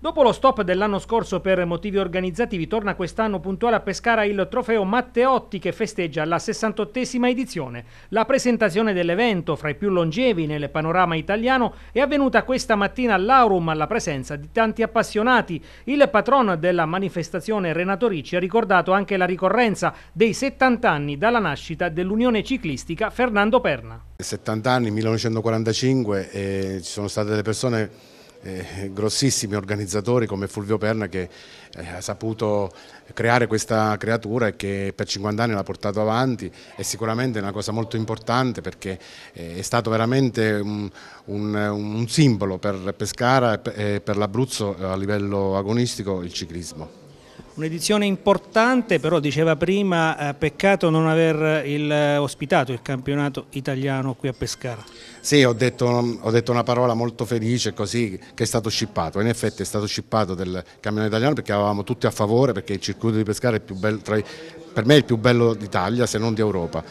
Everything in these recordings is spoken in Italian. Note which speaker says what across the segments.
Speaker 1: Dopo lo stop dell'anno scorso per motivi organizzativi, torna quest'anno puntuale a Pescara il trofeo Matteotti che festeggia la 68esima edizione. La presentazione dell'evento, fra i più longevi nel panorama italiano, è avvenuta questa mattina all'Aurum alla presenza di tanti appassionati. Il patron della manifestazione Renato Ricci ha ricordato anche la ricorrenza dei 70 anni dalla nascita dell'Unione Ciclistica Fernando Perna.
Speaker 2: 70 anni, 1945, eh, ci sono state delle persone eh, grossissimi organizzatori come Fulvio Perna che eh, ha saputo creare questa creatura e che per 50 anni l'ha portato avanti è sicuramente una cosa molto importante perché eh, è stato veramente un, un, un simbolo per Pescara e per, eh, per l'Abruzzo a livello agonistico il ciclismo.
Speaker 1: Un'edizione importante, però diceva prima, eh, peccato non aver eh, il, eh, ospitato il campionato italiano qui a Pescara.
Speaker 2: Sì, ho detto, ho detto, una parola molto felice così che è stato scippato, in effetti è stato scippato del campionato italiano perché avevamo tutti a favore, perché il circuito di Pescara è più bello, tra, per me è il più bello d'Italia se non di Europa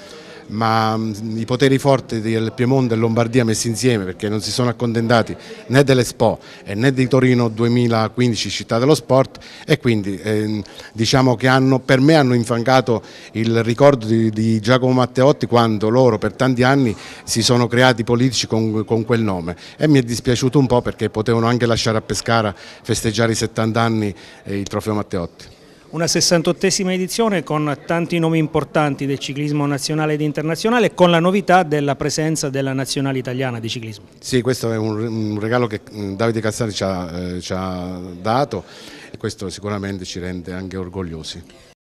Speaker 2: ma mm, i poteri forti del Piemonte e Lombardia messi insieme perché non si sono accontentati né dell'Expo né di Torino 2015 città dello sport e quindi eh, diciamo che hanno, per me hanno infangato il ricordo di, di, Giacomo Matteotti quando loro per tanti anni si sono creati politici con, con, quel nome e mi è dispiaciuto un po' perché potevano anche lasciare a Pescara festeggiare i 70 anni eh, il trofeo Matteotti
Speaker 1: una 68esima edizione con tanti nomi importanti del ciclismo nazionale ed internazionale e con la novità della presenza della nazionale italiana di ciclismo.
Speaker 2: Sì, questo è un regalo che mm, Davide Cazzari ci ha, eh, ci ha dato e questo sicuramente ci rende anche orgogliosi.